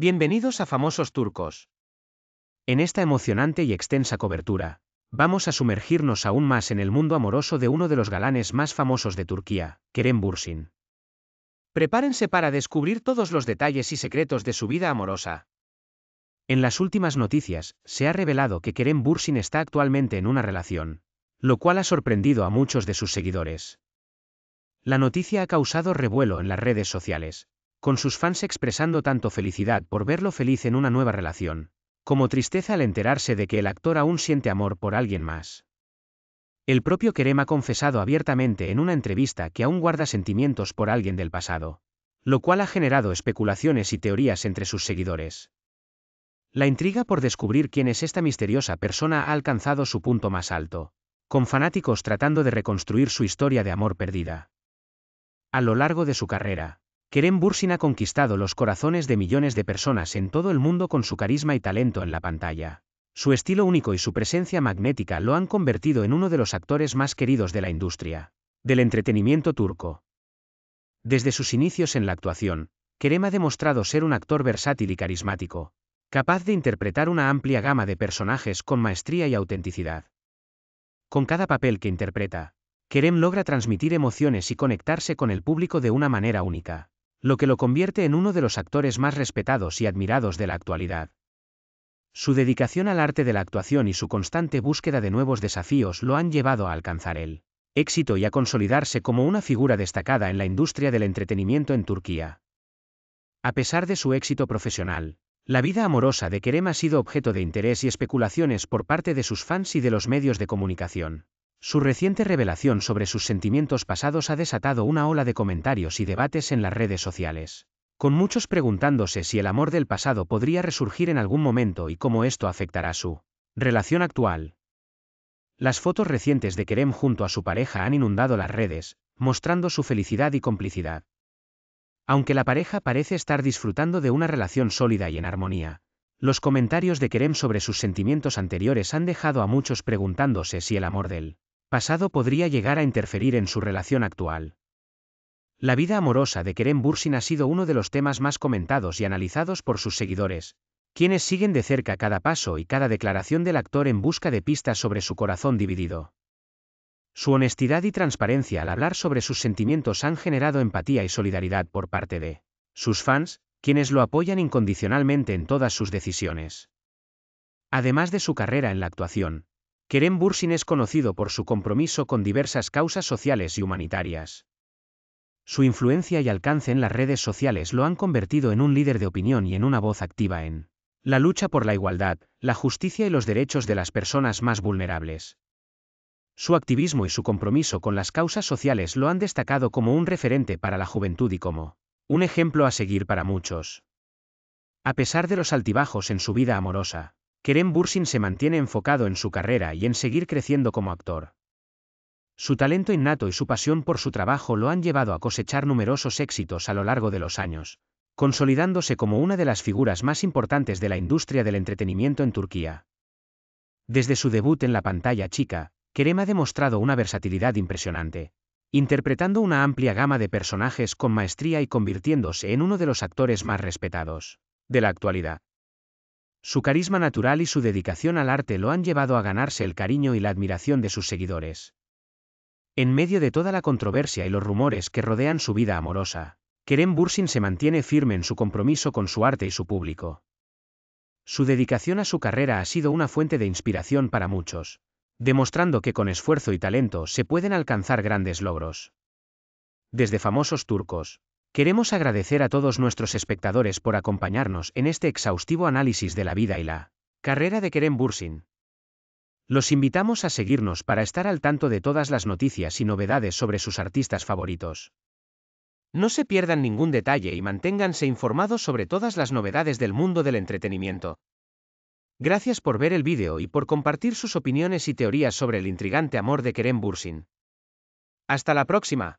Bienvenidos a Famosos Turcos. En esta emocionante y extensa cobertura, vamos a sumergirnos aún más en el mundo amoroso de uno de los galanes más famosos de Turquía, Kerem Bursin. Prepárense para descubrir todos los detalles y secretos de su vida amorosa. En las últimas noticias, se ha revelado que Kerem Bursin está actualmente en una relación, lo cual ha sorprendido a muchos de sus seguidores. La noticia ha causado revuelo en las redes sociales, con sus fans expresando tanto felicidad por verlo feliz en una nueva relación, como tristeza al enterarse de que el actor aún siente amor por alguien más. El propio Kerem ha confesado abiertamente en una entrevista que aún guarda sentimientos por alguien del pasado, lo cual ha generado especulaciones y teorías entre sus seguidores. La intriga por descubrir quién es esta misteriosa persona ha alcanzado su punto más alto, con fanáticos tratando de reconstruir su historia de amor perdida. A lo largo de su carrera, Kerem Bursin ha conquistado los corazones de millones de personas en todo el mundo con su carisma y talento en la pantalla. Su estilo único y su presencia magnética lo han convertido en uno de los actores más queridos de la industria, del entretenimiento turco. Desde sus inicios en la actuación, Kerem ha demostrado ser un actor versátil y carismático, capaz de interpretar una amplia gama de personajes con maestría y autenticidad. Con cada papel que interpreta, Kerem logra transmitir emociones y conectarse con el público de una manera única lo que lo convierte en uno de los actores más respetados y admirados de la actualidad. Su dedicación al arte de la actuación y su constante búsqueda de nuevos desafíos lo han llevado a alcanzar el éxito y a consolidarse como una figura destacada en la industria del entretenimiento en Turquía. A pesar de su éxito profesional, la vida amorosa de Kerem ha sido objeto de interés y especulaciones por parte de sus fans y de los medios de comunicación. Su reciente revelación sobre sus sentimientos pasados ha desatado una ola de comentarios y debates en las redes sociales. Con muchos preguntándose si el amor del pasado podría resurgir en algún momento y cómo esto afectará su relación actual. Las fotos recientes de Kerem junto a su pareja han inundado las redes, mostrando su felicidad y complicidad. Aunque la pareja parece estar disfrutando de una relación sólida y en armonía, los comentarios de Kerem sobre sus sentimientos anteriores han dejado a muchos preguntándose si el amor del pasado podría llegar a interferir en su relación actual. La vida amorosa de Kerem Bursin ha sido uno de los temas más comentados y analizados por sus seguidores, quienes siguen de cerca cada paso y cada declaración del actor en busca de pistas sobre su corazón dividido. Su honestidad y transparencia al hablar sobre sus sentimientos han generado empatía y solidaridad por parte de sus fans, quienes lo apoyan incondicionalmente en todas sus decisiones. Además de su carrera en la actuación, Kerem Bursin es conocido por su compromiso con diversas causas sociales y humanitarias. Su influencia y alcance en las redes sociales lo han convertido en un líder de opinión y en una voz activa en la lucha por la igualdad, la justicia y los derechos de las personas más vulnerables. Su activismo y su compromiso con las causas sociales lo han destacado como un referente para la juventud y como un ejemplo a seguir para muchos. A pesar de los altibajos en su vida amorosa, Kerem Bursin se mantiene enfocado en su carrera y en seguir creciendo como actor. Su talento innato y su pasión por su trabajo lo han llevado a cosechar numerosos éxitos a lo largo de los años, consolidándose como una de las figuras más importantes de la industria del entretenimiento en Turquía. Desde su debut en la pantalla chica, Kerem ha demostrado una versatilidad impresionante, interpretando una amplia gama de personajes con maestría y convirtiéndose en uno de los actores más respetados de la actualidad. Su carisma natural y su dedicación al arte lo han llevado a ganarse el cariño y la admiración de sus seguidores. En medio de toda la controversia y los rumores que rodean su vida amorosa, Kerem Bursin se mantiene firme en su compromiso con su arte y su público. Su dedicación a su carrera ha sido una fuente de inspiración para muchos, demostrando que con esfuerzo y talento se pueden alcanzar grandes logros. Desde famosos turcos, Queremos agradecer a todos nuestros espectadores por acompañarnos en este exhaustivo análisis de la vida y la carrera de Kerem Bursin. Los invitamos a seguirnos para estar al tanto de todas las noticias y novedades sobre sus artistas favoritos. No se pierdan ningún detalle y manténganse informados sobre todas las novedades del mundo del entretenimiento. Gracias por ver el vídeo y por compartir sus opiniones y teorías sobre el intrigante amor de Kerem Bursin. Hasta la próxima.